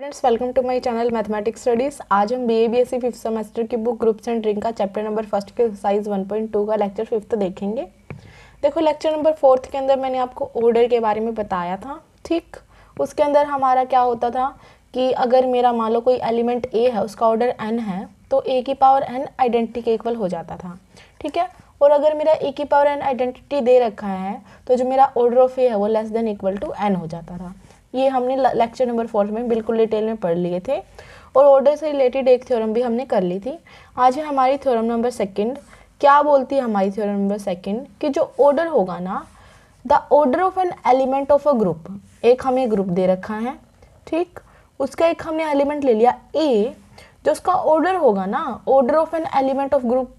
Friends welcome to my channel mathematics studies आज हम B A B S C fifth semester की book groups and ring का chapter number first के exercise 1.2 का lecture fifth देखेंगे देखो लेक्चर नंबर फोर्थ के अंदर मैंने आपको ऑर्डर के बारे में बताया था ठीक उसके अंदर हमारा क्या होता था कि अगर मेरा मान लो कोई एलिमेंट ए है उसका ऑर्डर एन है तो ए की पावर एन आइडेंटिटी के इक्वल हो जाता था ठीक है और अगर मेरा ए की पावर एन आइडेंटिटी दे रखा है तो जो मेरा ऑर्डर ऑफ ए है वो less than equal to N हो जाता था ये हमने लेक्चर नंबर फोर में बिल्कुल डिटेल में पढ़ लिए थे और ऑर्डर से रिलेटेड एक थ्योरम भी हमने कर ली थी आज है हमारी थ्योरम नंबर सेकंड क्या बोलती है हमारी थ्योरम नंबर सेकंड कि जो ऑर्डर होगा ना the order of an element of a group एक हमें ग्रुप दे रखा है ठीक उसका एक हमने एलिमेंट ले लिया ए जो उसका ऑर्डर होगा ना order of an element of group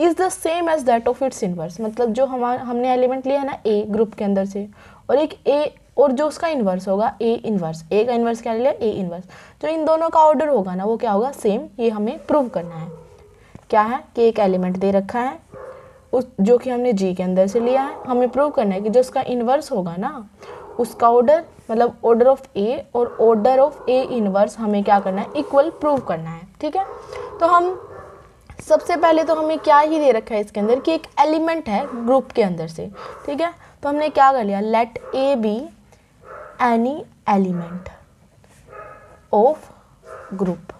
is the same as that of its inverse मतलब जो हम हमने एलिमेंट लिया है ना ए ग्रुप के अंदर से और एक ए और जो उसका इन्वर्स होगा ए इन्वर्स ए का इन्वर्स क्या ले लिया ए इन्वर्स जो इन दोनों का ऑर्डर होगा ना वो क्या होगा सेम ये हमें प्रूव करना है क्या है कि एक एलिमेंट दे रखा है उस जो कि हमने जी के अंदर से लिया है हमें प्रूव करना है कि जो उसका इन्वर्स होगा ना उसका ऑर्डर मतलब ऑर्डर ऑफ ए और ऑर्डर ऑफ ए इन्वर्स हमें क्या करना है इक्वल प्रूव करना है ठीक है तो हम सबसे पहले तो हमें क्या ही दे रखा है इसके अंदर कि एक एलिमेंट है ग्रुप के अंदर से ठीक है तो हमने क्या कर लिया let A be any element of group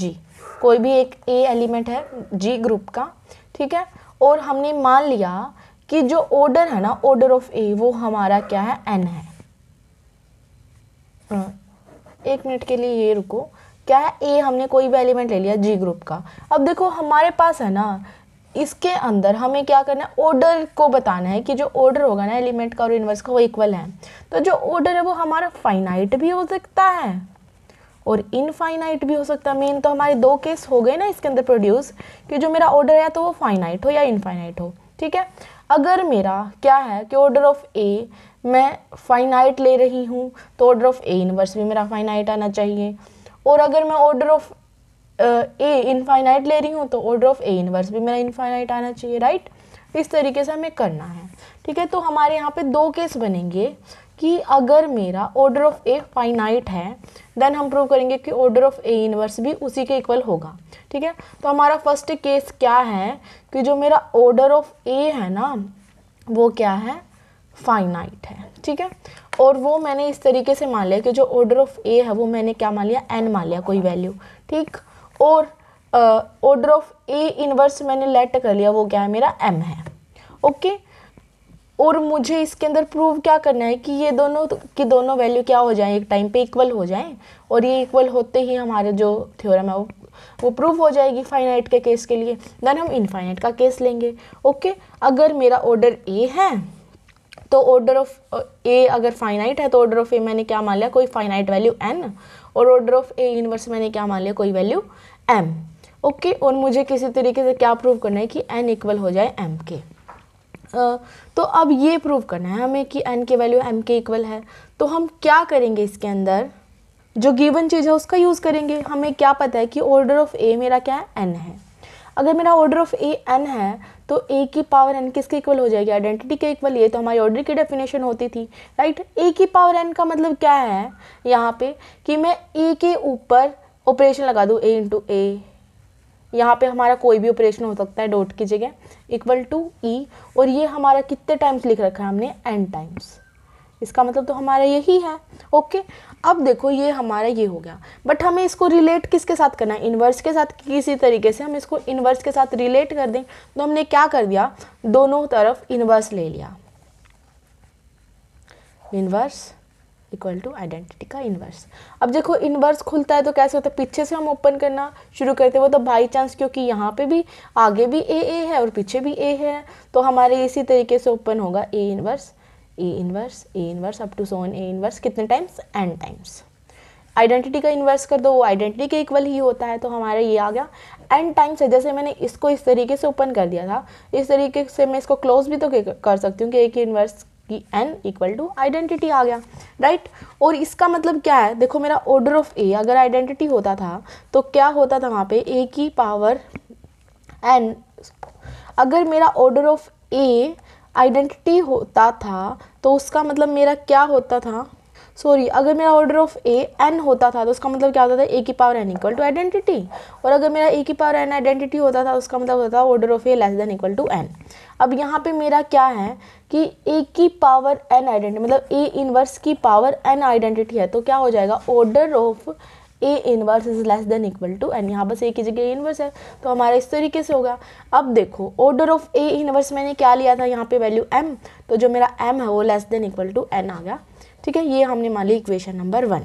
G कोई भी एक ए एलिमेंट है जी ग्रुप का ठीक है और हमने मान लिया कि जो ऑर्डर है ना ऑर्डर ऑफ ए वो हमारा क्या है एन है हाँ। एक मिनट के लिए ये रुको क्या है ए हमने कोई भी एलिमेंट ले लिया जी ग्रुप का अब देखो हमारे पास है ना इसके अंदर हमें क्या करना है ऑर्डर को बताना है कि जो ऑर्डर होगा ना एलिमेंट का और यूनिवर्स का वो इक्वल है तो जो ऑर्डर है वो हमारा फाइनाइट भी हो सकता है और इनफाइनाइट भी हो सकता है मेन तो हमारे दो केस हो गए ना इसके अंदर प्रोड्यूस कि जो मेरा ऑर्डर है तो वो फाइनाइट हो या इनफाइनाइट हो ठीक है अगर मेरा क्या है कि ऑर्डर ऑफ ए मैं फाइनाइट ले रही हूँ तो ऑर्डर ऑफ ए इनवर्स भी मेरा फाइनाइट आना चाहिए और अगर मैं ऑर्डर ऑफ ए इनफाइनाइट ले रही हूँ तो ऑर्डर ऑफ ए इनवर्स भी मेरा इनफाइनाइट आना चाहिए राइट इस तरीके से हमें करना है ठीक है तो हमारे यहाँ पे दो केस बनेंगे कि अगर मेरा ऑर्डर ऑफ ए फाइनाइट है देन हम प्रूव करेंगे कि ऑर्डर ऑफ ए इनवर्स भी उसी के इक्वल होगा ठीक है तो हमारा फर्स्ट केस क्या है कि जो मेरा ऑर्डर ऑफ ए है ना वो क्या है फाइनाइट है ठीक है और वो मैंने इस तरीके से मान लिया कि जो ऑर्डर ऑफ ए है वो मैंने क्या मान लिया एन मान लिया कोई वैल्यू ठीक और ऑर्डर ऑफ ए इनवर्स मैंने लेट कर लिया वो क्या है मेरा एम है ओके और मुझे इसके अंदर प्रूव क्या करना है कि ये दोनों की दोनों वैल्यू क्या हो जाएं एक टाइम पे इक्वल हो जाएं और ये इक्वल होते ही हमारे जो थ्योरम है वो वो प्रूव हो जाएगी फाइनाइट के केस के लिए देन हम इनफाइनाइट का केस लेंगे ओके अगर मेरा ऑर्डर ए है तो ऑर्डर ऑफ ए अगर फाइनाइट है तो ऑर्डर ऑफ ए मैंने क्या मान लिया कोई फाइनाइट वैल्यू एन और ऑर्डर ऑफ ए इनवर्स मैंने क्या मान लिया कोई वैल्यू एम ओके और मुझे किसी तरीके से क्या प्रूव करना है कि एन इक्वल हो जाए एम के तो अब ये प्रूव करना है हमें कि एन के वैल्यू एम के इक्वल है तो हम क्या करेंगे इसके अंदर जो गिवन चीज़ है उसका यूज़ करेंगे हमें क्या पता है कि ऑर्डर ऑफ ए मेरा क्या है एन है अगर मेरा ऑर्डर ऑफ ए एन है तो ए की पावर एन किसके इक्वल हो जाएगी आइडेंटिटी के इक्वल ये तो हमारी ऑर्डर की डेफिनेशन होती थी राइट ए की पावर एन का मतलब क्या है यहाँ पे कि मैं ए के ऊपर ऑपरेशन लगा दूँ ए इंटू ए यहाँ पे हमारा कोई भी ऑपरेशन हो सकता है डॉट की जगह इक्वल टू ई और ये हमारा कितने टाइम्स लिख रखा है हमने एन टाइम्स इसका मतलब तो हमारा यही है ओके अब देखो ये हमारा ये हो गया बट हमें इसको रिलेट किसके साथ करना है इन्वर्स के साथ किसी तरीके से हम इसको इन्वर्स के साथ रिलेट कर दें तो हमने क्या कर दिया दोनों तरफ इन्वर्स ले लिया इन्वर्स इक्वल टू आइडेंटिटी का इन्वर्स अब देखो इन्वर्स खुलता है तो कैसे होता है पीछे से हम ओपन करना शुरू करते हैं वो तो बाई चांस क्योंकि यहाँ पे भी आगे भी ए ए है और पीछे भी ए है तो हमारे इसी तरीके से ओपन होगा A inverse A inverse A inverse up to सोन ए इन्वर्स कितने टाइम्स एंड टाइम्स आइडेंटिटी का इन्वर्स कर दो वो आइडेंटिटी के इक्वल ही होता है तो हमारा ये आ गया एंड टाइम्स है जैसे मैंने इसको इस तरीके से ओपन कर दिया था इस तरीके से मैं इसको क्लोज भी तो कर सकती हूँ कि एक इन्वर्स कि n इक्वल टू आइडेंटिटी आ गया राइट और इसका मतलब क्या है देखो मेरा ऑर्डर ऑफ ए अगर आइडेंटिटी होता था तो क्या होता था वहाँ पे ए की पावर एन अगर मेरा ऑर्डर ऑफ ए आइडेंटिटी होता था तो उसका मतलब मेरा क्या होता था सॉरी अगर मेरा ऑर्डर ऑफ ए एन होता था तो उसका मतलब क्या होता था ए की power N equal to identity और अगर मेरा ए की पावर एन आइडेंटिटी होता था तो उसका मतलब होता था order of A less than equal to N अब यहाँ पे मेरा क्या है कि ए की पावर एन आइडेंटिटी मतलब ए इनवर्स की पावर एन आइडेंटिटी है तो क्या हो जाएगा order of A inverse is less than equal to N यहाँ बस ए की जगह इनवर्स है तो हमारा इस तरीके से होगा अब देखो ऑर्डर ऑफ ए इनवर्स मैंने क्या लिया था यहाँ पे वैल्यू एम तो जो मेरा एम है वो less than equal to N आ गया ठीक है ये हमने मान ली इक्वेशन नंबर वन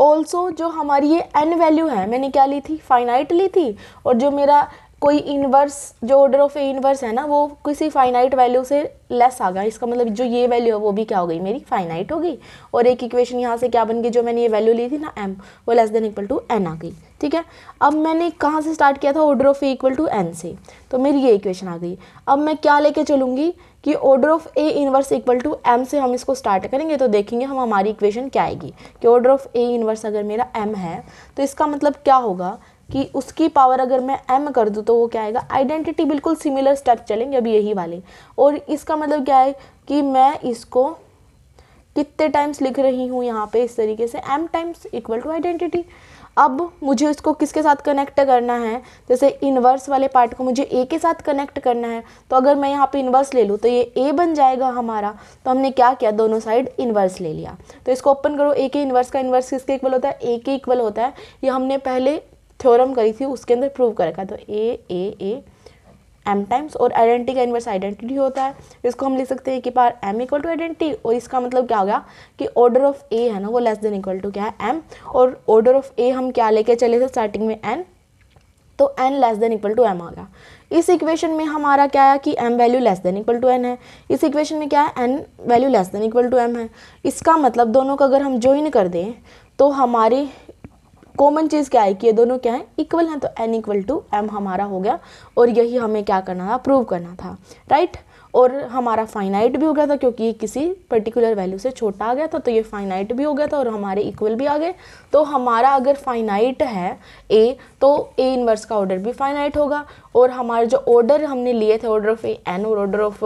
ऑल्सो जो हमारी ये एन वैल्यू है मैंने क्या ली थी फाइनाइट ली थी और जो मेरा कोई इनवर्स जो ऑर्डर ऑफ ए इनवर्स है ना वो किसी फाइनाइट वैल्यू से लेस आ गया इसका मतलब जो ये वैल्यू है वो भी क्या हो गई मेरी फाइनाइट हो गई और एक इक्वेशन यहाँ से क्या बन गई जो मैंने ये वैल्यू ली थी ना एम वो less than equal to N आ गई ठीक है अब मैंने कहाँ से स्टार्ट किया था order of A equal to N से तो मेरी ये इक्वेशन आ गई अब मैं क्या लेके चलूँगी कि order of A inverse equal to m से हम इसको स्टार्ट करेंगे तो देखेंगे हम हमारी इक्वेशन क्या आएगी कि ऑर्डर ऑफ ए इनवर्स अगर मेरा एम है तो इसका मतलब क्या होगा कि उसकी पावर अगर मैं एम कर दूँ तो वो क्या आएगा आइडेंटिटी बिल्कुल सिमिलर स्टेप चलेंगे अभी यही वाले और इसका मतलब क्या है कि मैं इसको कितने टाइम्स लिख रही हूँ यहाँ पे इस तरीके से m times equal to identity अब मुझे इसको किसके साथ कनेक्ट करना है जैसे इन्वर्स वाले पार्ट को मुझे ए के साथ कनेक्ट करना है तो अगर मैं यहाँ पे इन्वर्स ले लूँ तो ये ए बन जाएगा हमारा तो हमने क्या किया दोनों साइड इन्वर्स ले लिया तो इसको ओपन करो ए के इनवर्स का इन्वर्स किसके इक्वल होता है ए के इक्वल होता है ये हमने पहले थ्योरम करी थी उसके अंदर प्रूव कर रखा तो a a a m times और आइडेंटिटी का इन्वर्स आइडेंटिटी होता है इसको हम लिख सकते हैं कि पार एम इक्वल टू आइडेंटिटी और इसका मतलब क्या हो गया कि ऑर्डर ऑफ ए है ना वो लेस देन इक्वल टू क्या है एम और ऑर्डर ऑफ ए हम क्या लेके चले थे स्टार्टिंग में एन तो n less than equal to m आ गया इस इक्वेशन में हमारा क्या है कि m value less than equal to n है इस इक्वेशन में क्या है n value less than equal to m है इसका मतलब दोनों का अगर हम ज्वाइन कर दें तो हमारी कॉमन चीज़ क्या है कि ये दोनों क्या है इक्वल हैं तो एन इक्वल टू एम हमारा हो गया और यही हमें क्या करना था प्रूव करना था राइट और हमारा फाइनाइट भी हो गया था क्योंकि ये किसी पर्टिकुलर वैल्यू से छोटा आ गया था तो ये फाइनाइट भी हो गया था और हमारे इक्वल भी आ गए तो हमारा अगर फाइनाइट है ए तो ए इनवर्स का ऑर्डर भी फाइनाइट होगा और हमारे जो ऑर्डर हमने लिए थे ऑर्डर ऑफ ए एन और order of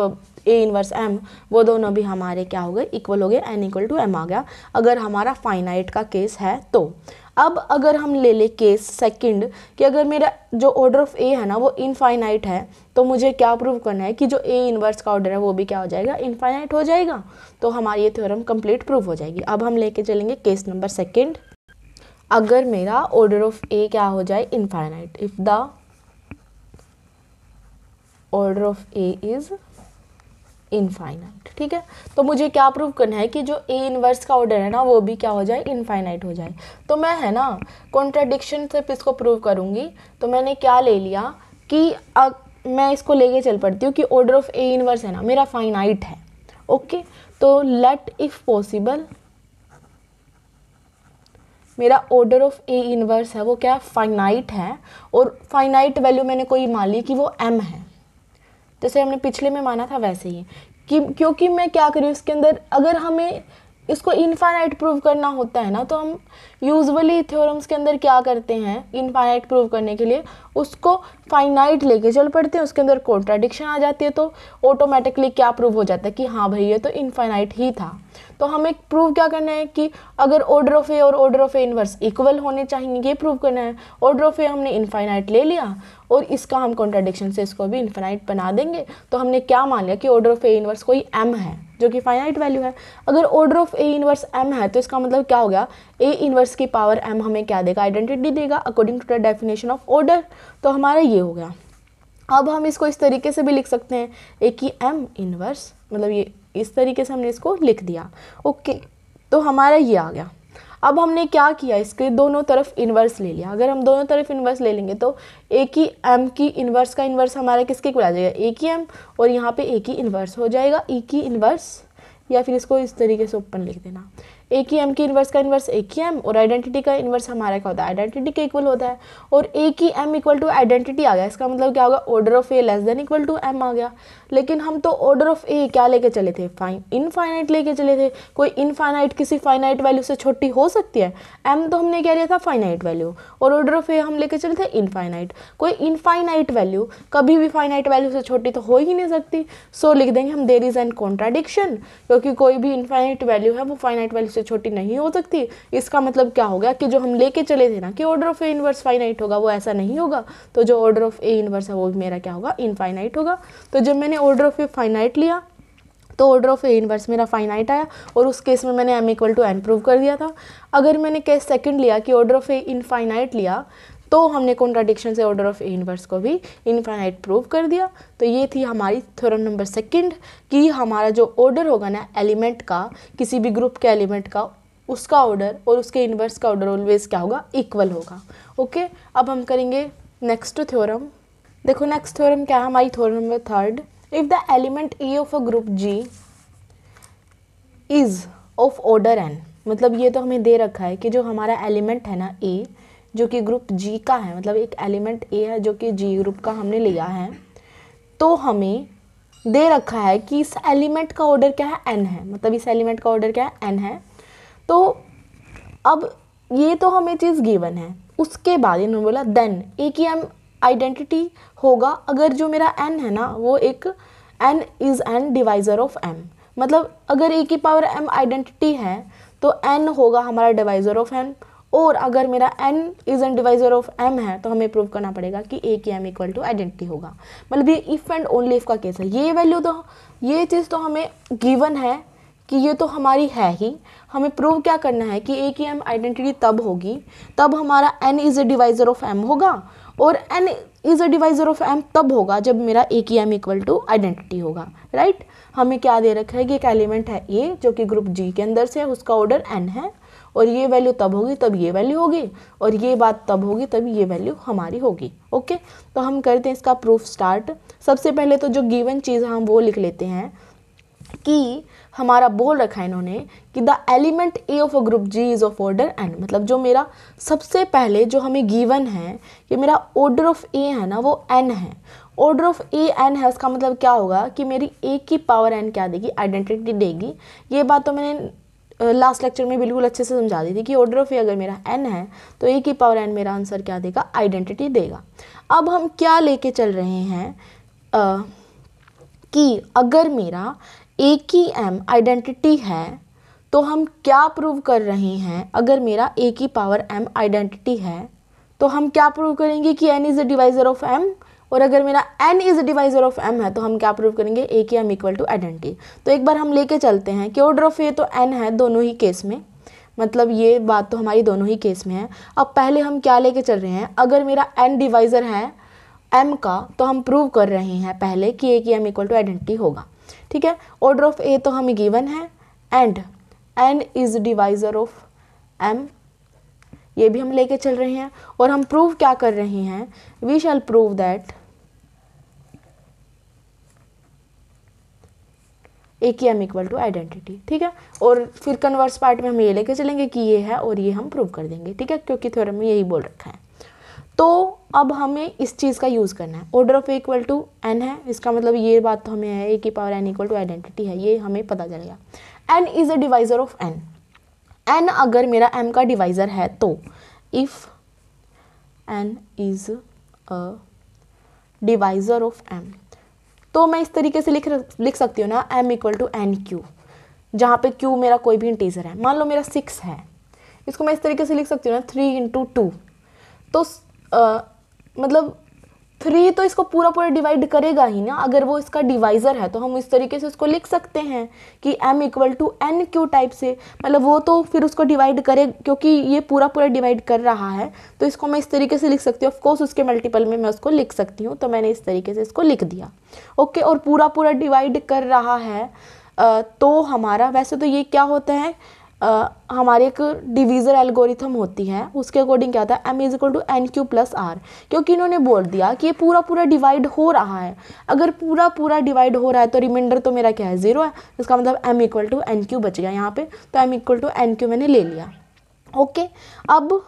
A inverse m वो दोनों भी हमारे क्या हो गए इक्वल हो गए एन इक्वल टू एम आ गया अगर हमारा फाइनाइट का केस है तो अब अगर हम ले ले केस सेकंड कि अगर मेरा जो ऑर्डर ऑफ ए है ना वो इनफाइनाइट है तो मुझे क्या प्रूव करना है कि जो ए इनवर्स का ऑर्डर है वो भी क्या हो जाएगा इनफाइनाइट हो जाएगा तो हमारी ये थ्योरम कंप्लीट प्रूव हो जाएगी अब हम लेके चलेंगे केस नंबर सेकेंड अगर मेरा ऑर्डर ऑफ ए क्या हो जाए infinite if the order of a is infinite ठीक है तो मुझे क्या प्रूव करना है कि जो ए इनवर्स का ऑर्डर है ना वो भी क्या हो जाए इनफाइनाइट हो जाए तो मैं है ना कॉन्ट्राडिक्शन सिर्फ इसको प्रूव करूँगी तो मैंने क्या ले लिया कि अग, मैं इसको लेके चल पड़ती हूँ कि ऑर्डर ऑफ ए इनवर्स है ना मेरा फाइनाइट है ओके तो लेट इफ़ पॉसिबल मेरा ऑर्डर ऑफ ए इनवर्स है वो क्या फाइनाइट है और फाइनाइट वैल्यू मैंने कोई मान ली कि वो एम है जैसे हमने पिछले में माना था वैसे ही कि क्योंकि मैं क्या करी उसके अंदर अगर हमें इसको इनफाइनाइट प्रूव करना होता है ना तो हम यूजुअली थ्योरम्स के अंदर क्या करते हैं इनफाइनाइट प्रूव करने के लिए उसको फाइनाइट लेके चल पड़ते हैं उसके अंदर कॉन्ट्राडिक्शन आ जाती है तो ऑटोमेटिकली क्या प्रूव हो जाता है कि हाँ भाई ये तो इनफाइनाइट ही था तो हमें प्रूव क्या करना है कि अगर ऑर्डर ऑफ ए और order of A inverse equal होने चाहिए ये प्रूव करना है ऑर्डर ऑफ ए हमने इनफाइनाइट ले लिया और इसका हम कॉन्ट्राडिक्शन से इसको भी इनफाइनाइट बना देंगे तो हमने क्या मान लिया कि ऑर्डर ऑफ ए इनवर्स कोई एम है जो कि फाइनाइट वैल्यू है अगर order of A inverse m है तो इसका मतलब क्या हो गया ए इनवर्स की पावर एम हमें क्या देगा आइडेंटिटी देगा according to the definition of order तो हमारा ये हो गया अब हम इसको इस तरीके से भी लिख सकते हैं ए की एम इनवर्स मतलब ये इस तरीके से हमने इसको लिख दिया ओके तो हमारा ये आ गया अब हमने क्या किया इसके दोनों तरफ इन्वर्स ले लिया अगर हम दोनों तरफ इन्वर्स ले लेंगे तो ए की एम की इन्वर्स का इन्वर्स हमारा किसके को आ जाएगा ए की एम और यहाँ पे ए की इन्वर्स हो जाएगा ई e की इन्वर्स या फिर इसको इस तरीके से ओपन लिख देना ए की एम की इन्वर्स का इन्वर्स ए की एम और आइडेंटिटी का इन्वर्स हमारा क्या होता है आइडेंटिटी के इक्वल होता है और ए की एम इक्वल टू आइडेंटिटी आ गया इसका मतलब क्या होगा order of A less than equal to m आ गया लेकिन हम तो ऑर्डर ऑफ ए क्या लेके चले थे फाइन इनफाइनाइट लेके चले थे कोई इनफाइनाइट किसी फाइनाइट वैल्यू से छोटी हो सकती है एम तो हमने क्या लिया था फाइनाइट वैल्यू और ऑर्डर ऑफ ए हम लेके चले थे इनफाइनाइट कोई इनफाइनाइट वैल्यू कभी भी फाइनाइट वैल्यू से छोटी तो हो ही नहीं सकती सो so, लिख देंगे हम देर इज़ एन कॉन्ट्राडिक्शन क्योंकि कोई भी इनफाइनाइट वैल्यू है वो फाइनाइट वैल्यू से छोटी नहीं हो सकती इसका मतलब क्या हो गया कि जो हम लेके चले थे ना कि order of A inverse finite होगा वो ऐसा नहीं होगा तो जो ऑर्डर ऑफ ए इनवर्स है वो मेरा क्या होगा इनफाइनाइट होगा तो जब मैंने ऑर्डर ऑफ ए फाइनाइट लिया तो ऑर्डर ऑफ ए इनवर्स मेरा फाइनाइट आया और उस केस में मैंने m equal to n prove कर दिया था अगर मैंने केस सेकंड लिया कि ऑर्डर ऑफ ए इनफाइनाइट लिया तो हमने कॉन्ट्राडिक्शन से ऑर्डर ऑफ यूनिवर्स को भी इनफाइनाइट प्रूव कर दिया तो ये थी हमारी थ्योरम नंबर सेकंड कि हमारा जो ऑर्डर होगा ना एलिमेंट का किसी भी ग्रुप के एलिमेंट का उसका ऑर्डर और उसके इन्वर्स का ऑर्डर ऑलवेज क्या होगा इक्वल होगा ओके अब हम करेंगे नेक्स्ट थ्योरम देखो नेक्स्ट थ्योरम क्या है हमारी theorem number third if the element a of a group G is of order n मतलब ये तो हमें दे रखा है कि जो हमारा एलिमेंट है ना ए जो कि ग्रुप जी का है मतलब एक एलिमेंट ए है जो कि जी ग्रुप का हमने लिया है तो हमें दे रखा है कि इस एलिमेंट का ऑर्डर क्या है एन है मतलब इस एलिमेंट का ऑर्डर क्या है एन है तो अब ये तो हमें चीज़ गिवन है उसके बाद इन्होंने बोला देन ए की एम आइडेंटिटी होगा अगर जो मेरा एन है ना वो एक n is an divisor of m मतलब अगर ए की पावर एम आइडेंटिटी है तो एन होगा हमारा डिवाइज़र ऑफ एम और अगर मेरा n is an divisor of m है तो हमें प्रूव करना पड़ेगा कि ए के एम इक्वल टू आइडेंटिटी होगा मतलब ये इफ़ एंड ओनली इफ का केस है ये वैल्यू तो ये चीज़ तो हमें गिवन है कि ये तो हमारी है ही हमें प्रूव क्या करना है कि ए की एम आइडेंटिटी तब होगी तब हमारा n is a divisor of m होगा और n is a divisor of m तब होगा जब मेरा ए की एम इक्वल टू आइडेंटिटी होगा राइट हमें क्या दे रखा है कि एक एलिमेंट है ए जो कि ग्रुप जी के अंदर से है उसका ऑर्डर एन है और ये वैल्यू तब होगी तब ये वैल्यू होगी और ये बात तब होगी तब ये वैल्यू हमारी होगी ओके तो हम करते हैं इसका प्रूफ स्टार्ट सबसे पहले तो जो गिवन चीज़ हम वो लिख लेते हैं कि हमारा बोल रखा है इन्होंने कि the element a of a group G is of order n मतलब जो मेरा सबसे पहले जो हमें गिवन है कि मेरा ऑर्डर ऑफ ए है ना वो एन है ऑर्डर ऑफ ए एन है उसका मतलब क्या होगा कि मेरी ए की पावर एन क्या देगी आइडेंटिटी देगी ये बात तो मैंने लास्ट लेक्चर में बिल्कुल अच्छे से समझा दी थी कि ऑर्डर ऑफ ए अगर मेरा एन है तो ए की पावर एन मेरा आंसर क्या देगा आइडेंटिटी देगा अब हम क्या लेके चल रहे हैं आ, कि अगर मेरा ए की एम आइडेंटिटी है तो हम क्या प्रूव कर रहे हैं अगर मेरा ए की पावर एम आइडेंटिटी है तो हम क्या प्रूव करेंगे कि n is a divisor of m और अगर मेरा n is divisor of m है तो हम क्या प्रूव करेंगे ए की एम इक्वल टू आइडेंटी तो एक बार हम लेके चलते हैं कि ऑर्डर ऑफ ए तो एन है दोनों ही केस में मतलब ये बात तो हमारी दोनों ही केस में है अब पहले हम क्या लेके चल रहे हैं अगर मेरा एन डिवाइज़र है एम का तो हम प्रूव कर रहे हैं पहले कि ए की एम इक्वल टू आइडेंटिटी होगा ठीक है ऑर्डर ऑफ ए तो हम गिवन है and n is divisor of m ये भी हम लेके चल रहे हैं और हम प्रूव क्या कर रहे हैं we shall prove that a की एम इक्वल टू आइडेंटिटी ठीक है और फिर कन्वर्स पार्ट में हम ये लेके चलेंगे कि ये है और ये हम प्रूव कर देंगे ठीक है क्योंकि थ्योरम में यही बोल रखा है तो अब हमें इस चीज़ का यूज़ करना है order of A equal to n है इसका मतलब ये बात तो हमें है ए की power N equal to identity है ये हमें पता चलेगा n is a divisor of n n अगर मेरा एम का डिवाइज़र है तो if n is a divisor of m तो मैं इस तरीके से लिख लिख सकती हूँ ना m equal to n q जहाँ पे क्यू मेरा कोई भी इंटीजर है मान लो मेरा सिक्स है इसको मैं इस तरीके से लिख सकती हूँ ना थ्री इंटू टू तो आ, uh, मतलब थ्री तो इसको पूरा पूरा डिवाइड करेगा ही ना अगर वो इसका डिवाइज़र है तो हम इस तरीके से उसको लिख सकते हैं कि m equal to n q type से मतलब वो तो फिर उसको डिवाइड करे क्योंकि ये पूरा पूरा डिवाइड कर रहा है तो इसको मैं इस तरीके से लिख सकती हूँ ऑफकोर्स उसके मल्टीपल में मैं उसको लिख सकती हूँ तो मैंने इस तरीके से इसको लिख दिया ओके और पूरा पूरा डिवाइड कर रहा है तो हमारा वैसे तो ये क्या होता है हमारी एक डिवीज़र एल्गोरिथम होती है उसके अकॉर्डिंग क्या था m is equal to n q plus r क्योंकि इन्होंने बोल दिया कि ये पूरा पूरा डिवाइड हो रहा है अगर पूरा पूरा डिवाइड हो रहा है तो रिमाइंडर तो मेरा क्या है ज़ीरो है इसका मतलब m equal to n q बच गया यहाँ पे तो m equal to n q मैंने ले लिया ओके अब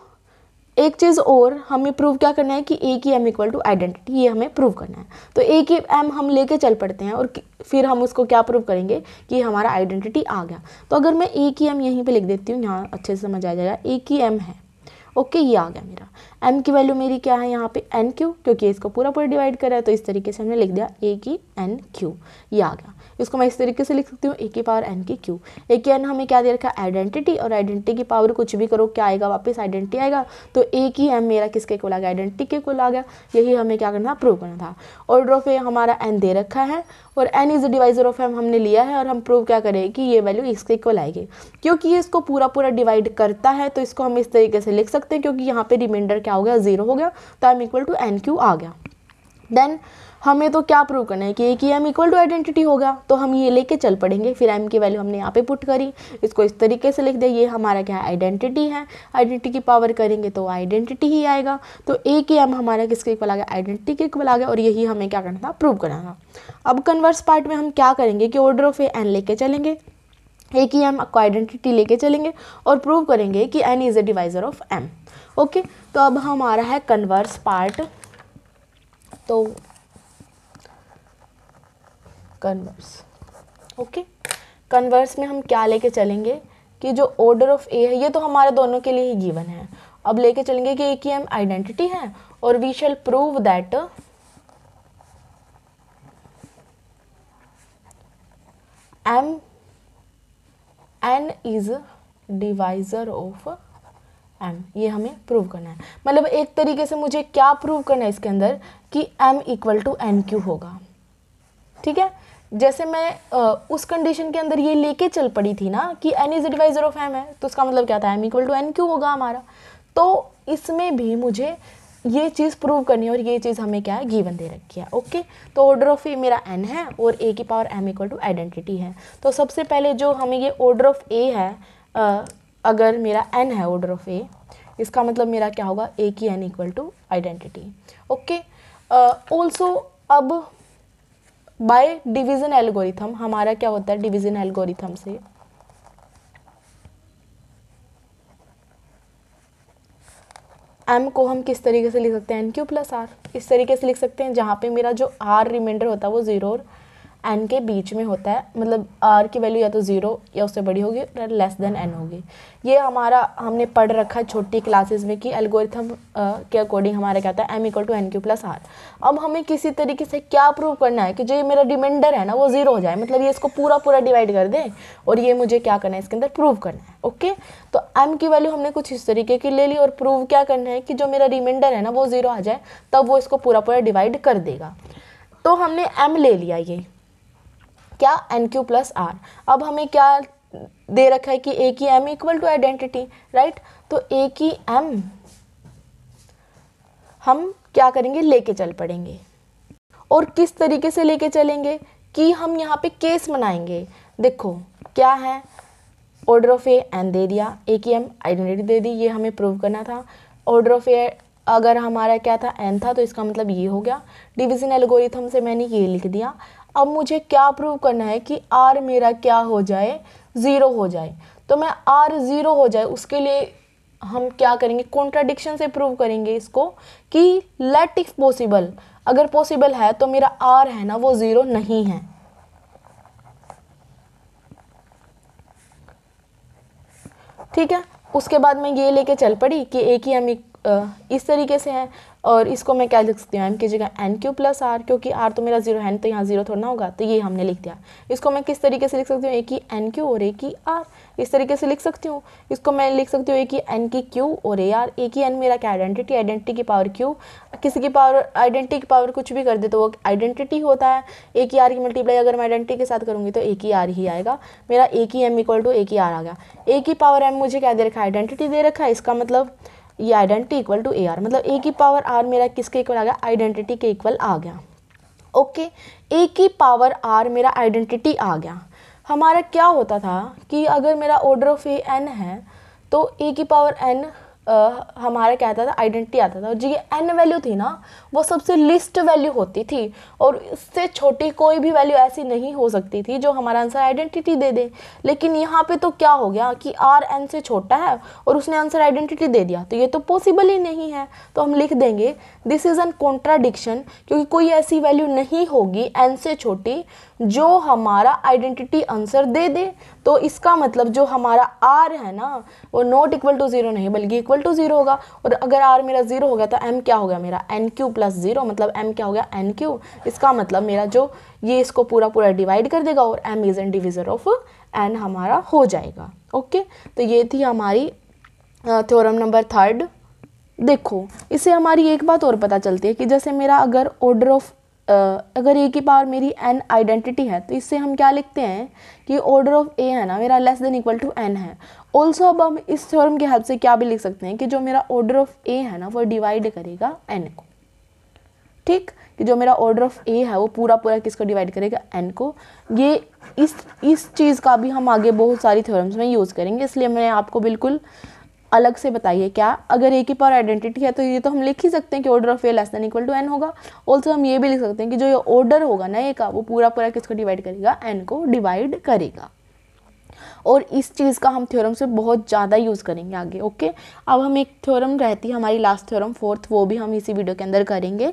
एक चीज़ और हमें प्रूव क्या करना है कि ए की एम इक्वल टू आइडेंटिटी ये हमें प्रूव करना है तो ए की एम हम लेके चल पड़ते हैं और फिर हम उसको क्या प्रूव करेंगे कि हमारा आइडेंटिटी आ गया तो अगर मैं ए की एम यहीं पे लिख देती हूँ यहाँ अच्छे से समझ आ जाएगा ए की एम है ओके ये आ गया मेरा एम की वैल्यू मेरी क्या है यहाँ पे एन क्यू क्योंकि इसको पूरा पूरा डिवाइड करा है तो इस तरीके से हमने लिख दिया ए की एन क्यू ये आ गया इसको मैं इस तरीके से लिख सकती हूँ ए की पावर एन की क्यू ए की एन हमें क्या दे रखा है आइडेंटिटी और आइडेंटिटी की पावर कुछ भी करो क्या आएगा वापस आइडेंटिटी आएगा तो ए की एम मेरा किसके को लगा आइडेंटिटी के को लगा यही हमें क्या करना था प्रूव करना था ऑर्डर ऑफ ए हमारा एन दे रखा है और n is divisor of m हमने लिया है और हम प्रूव क्या करें कि ये वैल्यू इसके को आएगी क्योंकि ये इसको पूरा पूरा डिवाइड करता है तो इसको हम इस तरीके से लिख सकते हैं क्योंकि यहाँ पे रिमाइंडर क्या क्या हो गया ज़ीरो हो गया तो m equal to n q आ गया देन हमें तो क्या प्रूव करना है कि एक ही एम इक्वल टू आइडेंटिटी होगा तो हम ये लेके चल पड़ेंगे फिर एम की वैल्यू हमने यहाँ पे पुट करी इसको इस तरीके से लिख दे ये हमारा क्या आइडेंटिटी है आइडेंटिटी की पावर करेंगे तो आइडेंटिटी ही आएगा तो ए के एम हमारा किसके इक्वल आ गया आइडेंटिटी के इक्वल आ गया और यही हमें क्या करना था प्रूव करना था अब कन्वर्स पार्ट में हम क्या करेंगे कि ऑर्डर ऑफ ए एन लेके चलेंगे ए की एम को आइडेंटिटी लेके चलेंगे और प्रूव करेंगे कि n is a divisor of m okay okay? तो अब हमारा है कन्वर्स पार्ट तो कन्वर्स ओके कन्वर्स में हम क्या लेके चलेंगे कि जो ऑर्डर ऑफ ए है ये तो हमारे दोनों के लिए ही गिवन है अब लेके चलेंगे कि ए की एम आइडेंटिटी है और we shall prove that m n is divisor of m ये हमें प्रूव करना है मतलब एक तरीके से मुझे क्या प्रूव करना है इसके अंदर कि m equal to n q होगा ठीक है जैसे मैं आ, उस कंडीशन के अंदर ये लेके चल पड़ी थी ना कि n is a divisor of m है तो उसका मतलब क्या था m equal to n q होगा हमारा तो इसमें भी मुझे ये चीज़ प्रूव करनी है और ये चीज़ हमें क्या है गिवन दे रखी है ओके तो ऑर्डर ऑफ ए मेरा एन है और ए की power m equal to identity है तो सबसे पहले जो हमें ये ऑर्डर ऑफ ए है आ, अगर मेरा एन है ऑर्डर ऑफ ए इसका मतलब मेरा क्या होगा ए की n equal to identity okay also अब बाय डिवीज़न एल्गोरिथम हमारा क्या होता है डिवीज़न एल्गोरिथम से एम को हम किस तरीके से लिख सकते हैं एन क्यू प्लस आर इस तरीके से लिख सकते हैं जहाँ पे मेरा जो आर रिमाइंडर होता है वो ज़ीरो और एन के बीच में होता है मतलब आर की वैल्यू या तो ज़ीरो या उससे बड़ी होगी या लेस देन एन होगी ये हमारा हमने पढ़ रखा है छोटी क्लासेस में कि एल्गोरिथम के अकॉर्डिंग हमारा क्या है m equal to n q plus r अब हमें किसी तरीके से क्या प्रूव करना है कि जो ये मेरा रिमाइंडर है ना वो ज़ीरो हो जाए मतलब ये इसको पूरा पूरा डिवाइड कर दें और ये मुझे क्या करना है इसके अंदर प्रूव करना है ओके तो एम की वैल्यू हमने कुछ इस तरीके की ले ली और प्रूव क्या करना है कि जो मेरा रिमाइंडर है ना वो ज़ीरो आ जाए तब वो इसको पूरा पूरा डिवाइड कर देगा तो हमने एम ले लिया ये क्या एन क्यू प्लस आर अब हमें क्या दे रखा है कि ए की m equal to identity right तो ए की एम हम क्या करेंगे लेके चल पड़ेंगे और किस तरीके से लेके चलेंगे कि हम यहाँ पे केस बनाएंगे देखो क्या है ऑर्डर ऑफ ए एन दे दिया ए की एम आइडेंटिटी दे दी ये हमें प्रूव करना था ऑर्डर ऑफ ए अगर हमारा क्या था एन था तो इसका मतलब ये हो गया डिविजन एल्गोरिथम से मैंने ये लिख दिया अब मुझे क्या प्रूव करना है कि आर मेरा क्या हो जाए ज़ीरो हो जाए तो मैं आर ज़ीरो हो जाए उसके लिए हम क्या करेंगे कॉन्ट्राडिक्शन से प्रूव करेंगे इसको कि लेट इफ़ पॉसिबल अगर पॉसिबल है तो मेरा आर है ना वो ज़ीरो नहीं है ठीक है उसके बाद मैं ये लेके चल पड़ी कि एक ही हम इस तरीके से हैं और इसको मैं क्या लिख सकती हूँ एम की जगह एन क्यू प्लस आर क्योंकि आर तो मेरा जीरो है तो यहाँ जीरो थोड़ा ना होगा तो ये हमने लिख दिया इसको मैं किस तरीके से लिख सकती हूँ एक ही एन क्यू और एक ही आर इस तरीके से लिख सकती हूँ इसको मैं लिख सकती हूँ एक ही एन की क्यू और ए आर एक ही एन मेरा क्या आइडेंटिटी आइडेंटिटी की पावर क्यू किसी की पावर आइडेंटिटी की पावर कुछ भी कर दे तो वो आइडेंटिटी होता है एक ही आर की मल्टीप्लाई अगर मैं आइडेंटिटी के साथ करूँगी तो एक ही आर ही आएगा मेरा एक ही एम इक्वल टू एक ही आर आ गया एक ही पावर एम मुझे क्या दे रखा है आइडेंटिटी दे रखा है इसका मतलब ये identity equal to a r मतलब ए की पावर आर मेरा किसके इक्वल आ गया आइडेंटिटी के इक्वल आ गया ओके ए की पावर आर मेरा आइडेंटिटी आ गया हमारा क्या होता था कि अगर मेरा ऑर्डर ऑफ ए एन है तो ए की पावर एन Uh, हमारा क्या आता था आइडेंटिटी आता था और जी एन वैल्यू थी ना वो सबसे लिस्ट वैल्यू होती थी और इससे छोटी कोई भी वैल्यू ऐसी नहीं हो सकती थी जो हमारा आंसर आइडेंटिटी दे दे लेकिन यहाँ पे तो क्या हो गया कि आर एन से छोटा है और उसने आंसर आइडेंटिटी दे दिया तो ये तो पॉसिबल ही नहीं है तो हम लिख देंगे दिस इज़ एन कॉन्ट्राडिक्शन क्योंकि कोई ऐसी वैल्यू नहीं होगी एन से छोटी जो हमारा आइडेंटिटी आंसर दे दे तो इसका मतलब जो हमारा आर है ना वो नॉट इक्वल टू ज़ीरो नहीं बल्कि इक्वल टू ज़ीरो होगा और अगर आर मेरा ज़ीरो हो गया तो एम क्या हो गया मेरा एन क्यू प्लस ज़ीरो मतलब एम क्या हो गया एन क्यू इसका मतलब मेरा जो ये इसको पूरा पूरा डिवाइड कर देगा और m is an divisor of n हमारा हो जाएगा ओके तो ये थी हमारी थ्योरम नंबर थर्ड देखो इससे हमारी एक बात और पता चलती है कि जैसे मेरा अगर ऑर्डर ऑफ अगर ए की पावर मेरी एन आइडेंटिटी है तो इससे हम क्या लिखते हैं कि ऑर्डर ऑफ ए है ना मेरा less than equal to n है ऑल्सो अब हम इस थ्योरम के हेल्प से क्या भी लिख सकते हैं कि जो मेरा ऑर्डर ऑफ ए है ना वो डिवाइड करेगा एन को ठीक कि जो मेरा ऑर्डर ऑफ ए है वो पूरा पूरा किसको डिवाइड करेगा एन को ये इस इस चीज़ का भी हम आगे बहुत सारी थ्योरम्स में यूज़ करेंगे इसलिए मैं आपको बिल्कुल अलग से बताइए क्या अगर ए की पावर आइडेंटिटी है तो ये तो हम लिख ही सकते हैं कि order of A less than equal to n होगा ऑल्सो हम ये भी लिख सकते हैं कि जो ये ऑर्डर होगा ना ए का वो पूरा पूरा किसको डिवाइड करेगा एन को डिवाइड करेगा और इस चीज़ का हम थ्योरम से बहुत ज़्यादा यूज़ करेंगे आगे ओके अब हम एक थ्योरम रहती है हमारी लास्ट थ्योरम फोर्थ वो भी हम इसी वीडियो के अंदर करेंगे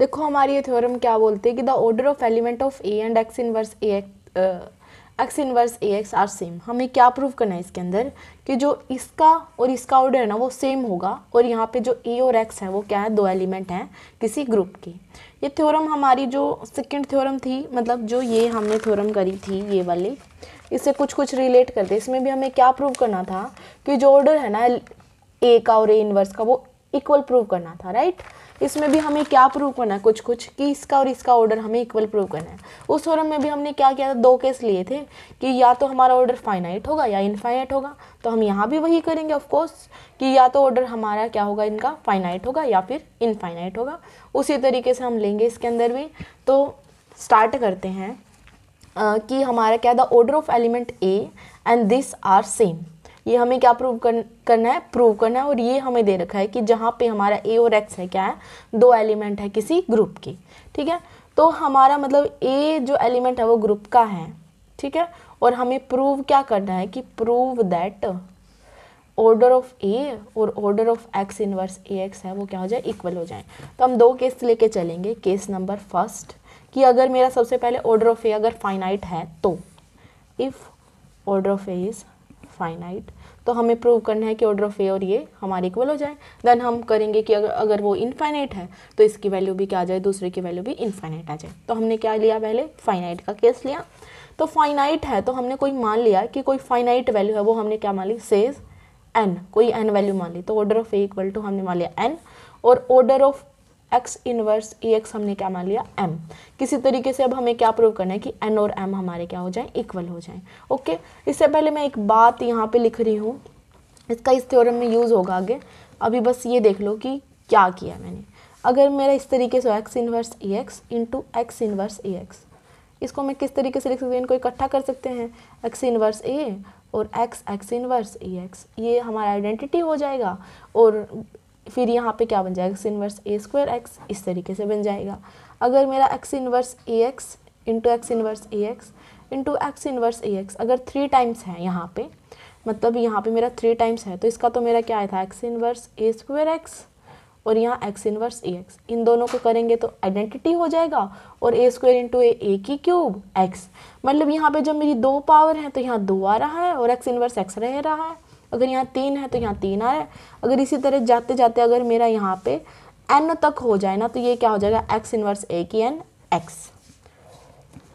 देखो हमारी ये थ्योरम क्या बोलते हैं कि the order of element of a and x inverse a x inverse a x are same हमें क्या प्रूव करना है इसके अंदर कि जो इसका और इसका ऑर्डर है ना वो सेम होगा और यहाँ पे जो ए और एक्स है वो क्या है दो एलिमेंट हैं किसी ग्रुप के ये थ्योरम हमारी जो सेकंड थ्योरम थी मतलब जो ये हमने थ्योरम करी थी ये वाली इससे कुछ कुछ रिलेट करते इसमें भी हमें क्या प्रूव करना था कि जो ऑर्डर है ना ए का और ए इनवर्स का वो इक्वल प्रूव करना था राइट right? इसमें भी हमें क्या प्रूव करना है कुछ कुछ कि इसका और इसका ऑर्डर हमें इक्वल प्रूव करना है उस फोरम में भी हमने क्या किया था दो केस लिए थे कि या तो हमारा ऑर्डर फाइनाइट होगा या इनफाइनाइट होगा तो हम यहाँ भी वही करेंगे ऑफकोर्स कि या तो ऑर्डर हमारा क्या होगा इनका फाइनाइट होगा या फिर इनफाइनाइट होगा उसी तरीके से हम लेंगे इसके अंदर भी तो स्टार्ट करते हैं Uh, कि हमारा क्या the order of element a and this are same ये हमें क्या प्रूव कर, करना है प्रूव करना है और ये हमें दे रखा है कि जहाँ पे हमारा ए और एक्स है क्या है दो एलिमेंट है किसी ग्रुप की ठीक है तो हमारा मतलब ए जो एलिमेंट है वो ग्रुप का है ठीक है और हमें प्रूव क्या करना है कि prove that order of a और order of x inverse a x है वो क्या हो जाए इक्वल हो जाए तो हम दो केस लेके चलेंगे केस नंबर फर्स्ट कि अगर मेरा सबसे पहले ऑर्डर ऑफ ए अगर फाइनाइट है तो if order of a is finite तो हमें प्रूव करना है कि ऑर्डर ऑफ ए और ये हमारे इक्वल हो जाए देन हम करेंगे कि अगर अगर वो इनफाइनाइट है तो इसकी वैल्यू भी क्या आ जाए दूसरे की वैल्यू भी इनफाइनाइट आ जाए तो हमने क्या लिया पहले फाइनाइट का केस लिया तो फाइनाइट है तो हमने कोई मान लिया कि कोई फाइनाइट वैल्यू है वो हमने क्या मान ली सेज एन कोई एन वैल्यू मान ली तो order of A equal to हमने मान लिया एन और order of x inverse a x हमने क्या मान लिया एम किसी तरीके से अब हमें क्या प्रूव करना है कि एन और एम हमारे क्या हो जाए इक्वल हो जाए ओके इससे पहले मैं एक बात यहाँ पे लिख रही हूँ इसका इस थ्योरम में यूज़ होगा आगे अभी बस ये देख लो कि क्या किया मैंने अगर मेरा इस तरीके से x inverse a x into x inverse a x इसको मैं किस तरीके से लिख सकती हूँ इनको इकट्ठा कर सकते हैं एक्स इनवर्स ए और x x inverse a x ये हमारा आइडेंटिटी हो जाएगा और फिर यहाँ पे क्या बन जाएगा x inverse a square x इस तरीके से बन जाएगा अगर मेरा x inverse a x into x inverse a x into x inverse a x अगर थ्री टाइम्स है यहाँ पे मतलब यहाँ पे मेरा थ्री टाइम्स है तो इसका तो मेरा क्या आया था x inverse a square x और यहाँ एक्स इनवर्स ए एक्स इन दोनों को करेंगे तो आइडेंटिटी हो जाएगा और ए स्क्वायर इंटू ए ए की क्यूब एक्स मतलब यहाँ पे जब मेरी दो पावर है तो यहाँ दो आ रहा है और एक्स इनवर्स एक्स रह रहा है अगर यहाँ तीन है तो यहाँ तीन आ रहा है अगर इसी तरह जाते जाते अगर मेरा यहाँ पे एन तक हो जाए ना तो ये क्या हो जाएगा एक्स इनवर्स ए की एन एक्स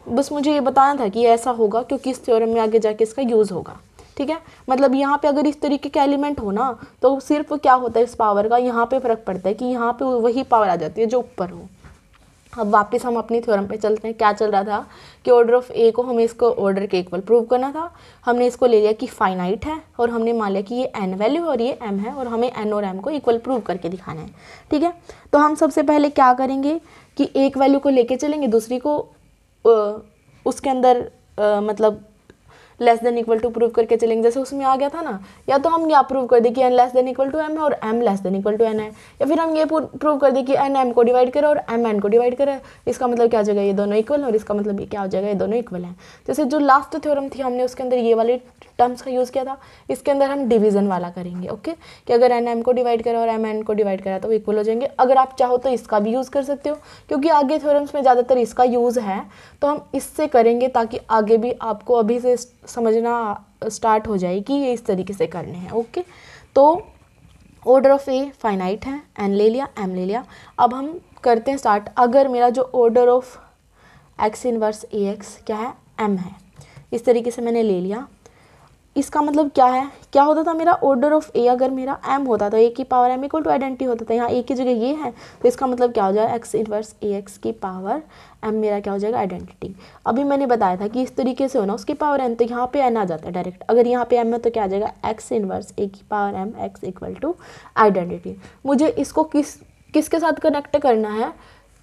बस मुझे ये बताना था कि ऐसा होगा क्योंकि इस थ्योरम में आगे जाके इसका यूज़ होगा ठीक है मतलब यहाँ पे अगर इस तरीके का एलिमेंट हो ना तो सिर्फ क्या होता है इस पावर का यहाँ पे फ़र्क पड़ता है कि यहाँ पे वही पावर आ जाती है जो ऊपर हो अब वापस हम अपनी थ्योरम पे चलते हैं क्या चल रहा था कि ऑर्डर ऑफ ए को हमें इसको ऑर्डर के इक्वल प्रूव करना था हमने इसको ले लिया कि फाइनाइट है और हमने मान लिया कि ये एन वैल्यू और ये एम है और हमें एन और एम को इक्वल प्रूव करके दिखाना है ठीक है तो हम सबसे पहले क्या करेंगे कि एक वैल्यू को लेके चलेंगे दूसरी को उसके अंदर मतलब less than equal to prove करके चलेंगे जैसे उसमें आ गया था ना या तो हम ये प्रूव कर दें कि n less than equal to m है और m less than equal to n है या फिर हम ये प्रूव कर दें कि एन एम को डिवाइड करें और एम एन को डिवाइड करें इसका मतलब क्या हो जाएगा ये दोनों इक्वल और इसका मतलब ये क्या हो जाएगा ये दोनों इक्वल हैं जैसे जो लास्ट थ्योरम थी हमने उसके अंदर ये वाले टर्म्स का यूज़ किया था इसके अंदर हम डिवीजन वाला करेंगे ओके कि अगर एन एम को डिवाइड करें और एम एन को डिवाइड करा तो इक्वल हो जाएंगे अगर आप चाहो तो इसका भी यूज़ कर सकते हो क्योंकि आगे थ्योरम्स में ज़्यादातर इसका यूज़ है तो हम इससे करेंगे ताकि आगे भी आपको अभी से समझना स्टार्ट हो जाएगी ये इस तरीके से करने हैं ओके तो ऑर्डर ऑफ ए फाइनाइट है एन ले लिया एम ले लिया अब हम करते हैं स्टार्ट अगर मेरा जो order of x inverse a x क्या है एम है इस तरीके से मैंने ले लिया इसका मतलब क्या है क्या होता था मेरा ऑर्डर ऑफ ए अगर मेरा एम होता तो ए की power m equal to identity होता था यहाँ ए की जगह ये है तो इसका मतलब क्या हो जाएगा एक्स इनवर्स ए एक्स की पावर एम मेरा क्या हो जाएगा आइडेंटिटी अभी मैंने बताया था कि इस तरीके से होना उसकी पावर एन तो यहाँ पे एन आ जाता है डायरेक्ट अगर यहाँ पे एम है तो क्या आ जाएगा एक्स इनवर्स ए की power m x equal to identity मुझे इसको किस किसके साथ कनेक्ट करना है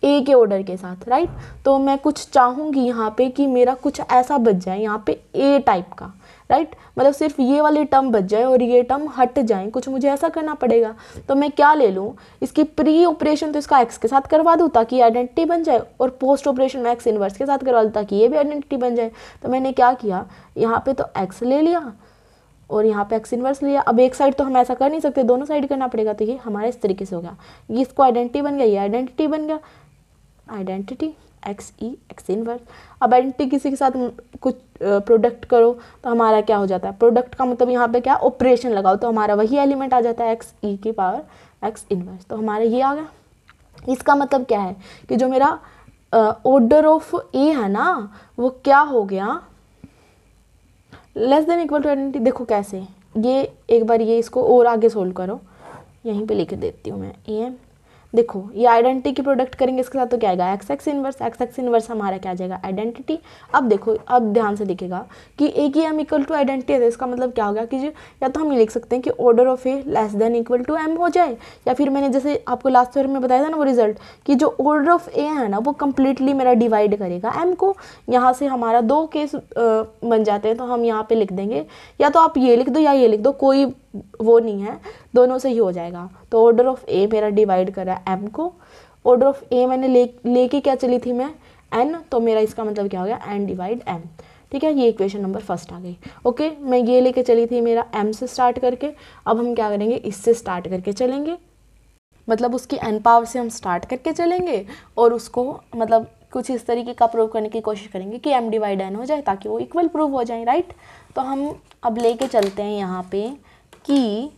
ए के ऑर्डर के साथ राइट तो मैं कुछ चाहूँगी यहाँ पे कि मेरा कुछ ऐसा बच जाए यहाँ पे ए टाइप का राइट मतलब सिर्फ ये वाले टर्म बच जाए और ये टर्म हट जाए कुछ मुझे ऐसा करना पड़ेगा तो मैं क्या ले लूँ इसकी प्री ऑपरेशन तो इसका एक्स के साथ करवा दूँ ताकि आइडेंटिटी बन जाए और पोस्ट ऑपरेशन में एक्स इनवर्स के साथ करवा दूँ ताकि ये भी आइडेंटिटी बन जाए तो मैंने क्या किया यहाँ पर तो एक्स ले लिया और यहाँ पे एक्स इनवर्स लिया अब एक साइड तो हम ऐसा कर नहीं सकते दोनों साइड करना पड़ेगा तो ये हमारा इस तरीके से हो गया ये इसको आइडेंटिटी बन गया ये आइडेंटिटी बन गया identity x e x inverse अब आइडेंटिटी किसी के साथ कुछ प्रोडक्ट करो तो हमारा क्या हो जाता है प्रोडक्ट का मतलब यहाँ पे क्या ऑपरेशन लगाओ तो हमारा वही एलिमेंट आ जाता है एक्स ई e की पावर एक्स इनवर्स तो हमारा ये आ गया इसका मतलब क्या है कि जो मेरा ऑर्डर ऑफ ए है ना वो क्या हो गया less than equal to identity देखो कैसे ये एक बार ये इसको और आगे सोल्व करो यहीं पे लिख देती हूँ मैं ए एम देखो ये आइडेंटिटी की प्रोडक्ट करेंगे इसके साथ तो क्या आएगा x x inverse x x inverse हमारा क्या आ जाएगा आइडेंटिटी अब देखो अब ध्यान से देखेगा कि ए की एम इक्वल टू आइडेंटिटी है तो इसका मतलब क्या होगा कि जो या तो हम ये लिख सकते हैं कि order of A less than equal to m हो जाए या फिर मैंने जैसे आपको लास्ट ईयर में बताया था ना वो रिजल्ट कि जो ऑर्डर ऑफ ए है ना वो कम्प्लीटली मेरा डिवाइड करेगा एम को यहाँ से हमारा दो केस बन जाते हैं तो हम यहाँ पर लिख देंगे या तो आप ये लिख दो या ये लिख दो कोई वो नहीं है दोनों से ही हो जाएगा तो ऑर्डर ऑफ ए मेरा डिवाइड करा एम को ऑर्डर ऑफ ए मैंने ले लेके क्या चली थी मैं एन तो मेरा इसका मतलब क्या हो गया एन डिवाइड एम ठीक है ये इक्वेशन नंबर फर्स्ट आ गई ओके मैं ये लेके चली थी मेरा एम से स्टार्ट करके अब हम क्या करेंगे इससे स्टार्ट करके चलेंगे मतलब उसकी एन पावर से हम स्टार्ट करके चलेंगे और उसको मतलब कुछ इस तरीके का प्रूव करने की कोशिश करेंगे कि एम डिवाइड एन हो जाए ताकि वो इक्वल प्रूव हो जाए राइट तो हम अब लेके चलते हैं यहाँ पे कि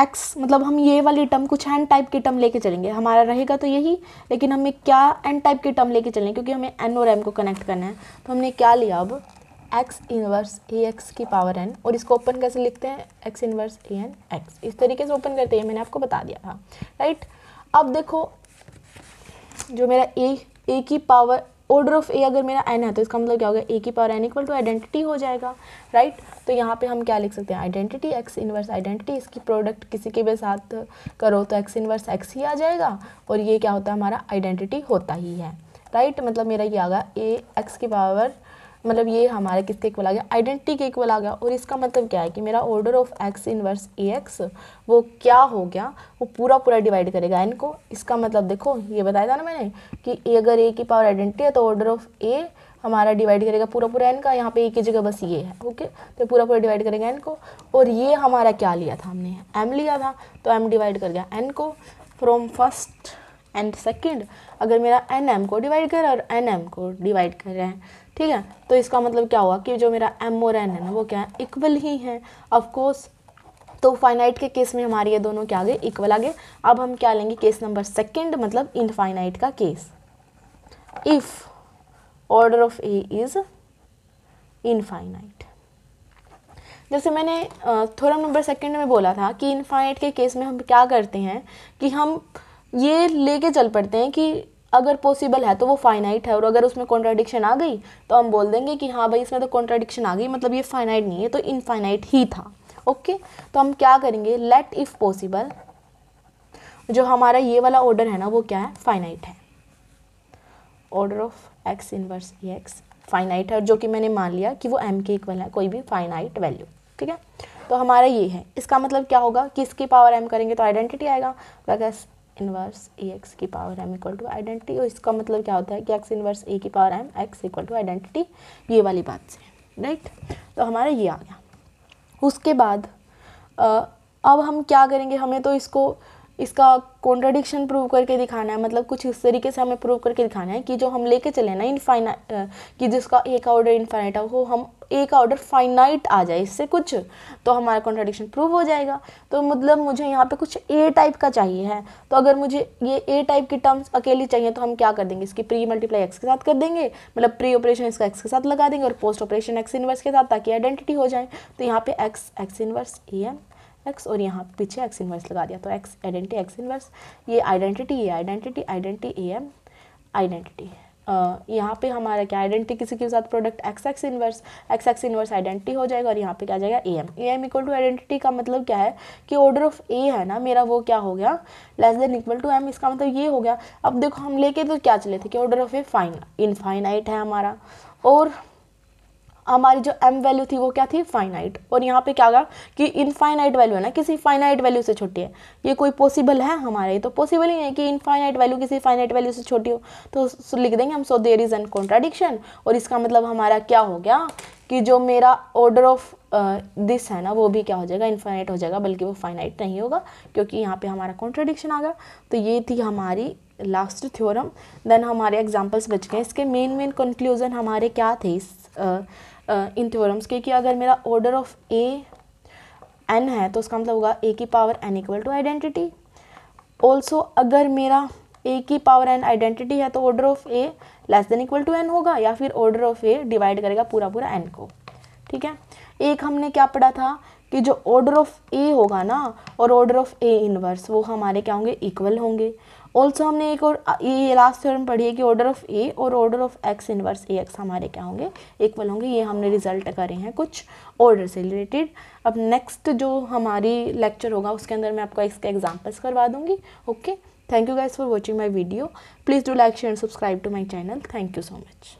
एक्स मतलब हम ये वाली टर्म कुछ एन टाइप की टर्म लेके चलेंगे हमारा रहेगा तो यही लेकिन हमें क्या एन टाइप की टर्म लेके चलेंगे क्योंकि हमें एन और एम को कनेक्ट करना है तो हमने क्या लिया अब एक्स इनवर्स ए एक्स की पावर एन और इसको ओपन कैसे लिखते हैं x inverse a n x इस तरीके से ओपन करते हैं मैंने आपको बता दिया था राइट अब देखो जो मेरा ए ए की पावर ऑर्डर ऑफ ए अगर मेरा एन है तो इसका मतलब क्या होगा ए की power N equal to identity हो जाएगा राइट right? तो यहाँ पे हम क्या लिख सकते हैं आइडेंटिटी एक्स इनवर्स आइडेंटिटी इसकी प्रोडक्ट किसी के भी साथ करो तो एक्स इनवर्स एक्स ही आ जाएगा और ये क्या होता है हमारा आइडेंटिटी होता ही है राइट right? मतलब मेरा ये आ गया ए एक्स की पावर मतलब ये हमारा किसके इक्वल आ गया आइडेंटिटी के इक्वल आ गया और इसका मतलब क्या है कि मेरा order of x inverse a x वो क्या हो गया वो पूरा पूरा डिवाइड करेगा इनको इसका मतलब देखो ये बताया था ना मैंने कि ए अगर ए की पावर आइडेंटिटी है तो ऑर्डर ऑफ ए हमारा डिवाइड करेगा पूरा पूरा एन का यहाँ पे ए की जगह बस ये है ओके तो पूरा पूरा डिवाइड करेगा एन को और ये हमारा क्या लिया था हमने एम लिया था तो एम डिवाइड कर गया एन को फ्रॉम फर्स्ट एंड सेकंड अगर मेरा एन एम को डिवाइड कर और एन एम को डिवाइड कर रहे हैं ठीक है तो इसका मतलब क्या हुआ कि जो मेरा एम और एन है ना वो क्या है इक्वल ही है ऑफकोर्स तो फाइनाइट के केस में हमारे ये दोनों क्या आ गए इक्वल आ गए अब हम क्या लेंगे केस नंबर सेकंड मतलब इनफाइनाइट का case if order of a is infinite जैसे मैंने थोड़ा नंबर सेकंड में बोला था कि इनफाइनाइट के केस में हम क्या करते हैं कि हम ये लेके चल पड़ते हैं कि अगर पॉसिबल है तो वो फाइनाइट है और अगर उसमें कॉन्ट्राडिक्शन आ गई तो हम बोल देंगे कि हाँ भाई इसमें तो कॉन्ट्राडिक्शन आ गई मतलब ये फाइनाइट नहीं है तो इनफाइनाइट ही था ओके okay? तो हम क्या करेंगे लेट इफ़ पॉसिबल जो हमारा ये वाला ऑर्डर है ना वो क्या है फाइनाइट है order of x inverse e x finite है जो कि मैंने मान लिया कि वो एम के इक्वल है कोई भी फाइनाइट वैल्यू ठीक है तो हमारा ये है इसका मतलब क्या होगा किसकी पावर एम करेंगे तो आइडेंटिटी आएगा वैसे इनवर्स ए एक्स की power m equal to identity और इसका मतलब क्या होता है कि एक्स इनवर्स ए की power m x equal to identity ये वाली बात से राइट तो हमारा ये आ गया उसके बाद अब हम क्या करेंगे हमें तो इसको इसका कॉन्ट्रडिक्शन प्रूव करके दिखाना है मतलब कुछ इस तरीके से हमें प्रूव करके दिखाना है कि जो हम लेके चले ना इनफाइनाइट कि जिसका एक ऑर्डर इनफाइनाइट है वो हम एक का ऑर्डर फाइनाइट आ जाए इससे कुछ तो हमारा कॉन्ट्रडिक्शन प्रूव हो जाएगा तो मतलब मुझे यहाँ पे कुछ ए टाइप का चाहिए है तो अगर मुझे ये ए टाइप की टर्म्स अकेली चाहिए तो हम क्या कर देंगे इसकी प्री मल्टीप्लाई एक्स के साथ कर देंगे मतलब प्री ऑपरेशन इसका एक्स के साथ लगा देंगे और पोस्ट ऑपरेशन एक्स इनवर्स के साथ ताकि आइडेंटिटी हो जाए तो यहाँ पे x x inverse a m x और यहाँ पीछे एक्स इन्वर्स लगा दिया तो एक्स आइडेंटिटी एक्स इन्वर्स ये आइडेंटिटी ये identity identity a m identity यहाँ पे हमारा क्या आइडेंटिटी किसी के साथ product x x inverse x x inverse identity हो जाएगा और यहाँ पे क्या जाएगा a m a m equal to identity का मतलब क्या है कि ऑर्डर ऑफ ए है ना मेरा वो क्या हो गया less than equal to m इसका मतलब ये हो गया अब देखो हम लेके तो क्या चले थे कि order of a fine infinite है हमारा और हमारी जो एम वैल्यू थी वो क्या थी फाइनाइट और यहाँ पे क्या होगा कि इनफाइनाइट वैल्यू है ना किसी फाइनाइट वैल्यू से छोटी है ये कोई पॉसिबल है हमारे तो पॉसिबल ही नहीं है कि इनफाइनाइट वैल्यू किसी फाइनाइट वैल्यू से छोटी हो तो लिख देंगे हम so there is an contradiction और इसका मतलब हमारा क्या हो गया कि जो मेरा ऑर्डर ऑफ दिस है ना वो भी क्या हो जाएगा इनफाइनाइट हो जाएगा बल्कि वो फाइनाइट नहीं होगा क्योंकि यहाँ पे हमारा कॉन्ट्राडिक्शन आ गया तो ये थी हमारी लास्ट थ्योरम देन हमारे एग्जांपल्स बच गए इसके मेन मेन कंक्लूजन हमारे क्या थे इस uh, इन थ्योरम्स के कि अगर मेरा ऑर्डर ऑफ ए एन है तो उसका मतलब होगा ए की power N equal to identity also अगर मेरा ए की पावर एन आइडेंटिटी है तो order of A less than equal to n होगा या फिर ऑर्डर ऑफ ए डिवाइड करेगा पूरा पूरा एन को ठीक है एक हमने क्या पढ़ा था कि जो ऑर्डर ऑफ ए होगा ना और ऑर्डर ऑफ ए इनवर्स वो हमारे क्या होंगे इक्वल होंगे ऑल्सो हमने एक और ये लास्ट थ्योरम पढ़ी है कि ऑर्डर ऑफ ए और order of x inverse a x हमारे क्या होंगे इक्वल होंगे ये हमने रिजल्ट करे हैं कुछ ऑर्डर से रिलेटेड अब नेक्स्ट जो हमारी लेक्चर होगा उसके अंदर मैं आपको इसके एग्जाम्पल्स करवा दूंगी okay thank you guys for watching my video please do like share and subscribe to my channel thank you so much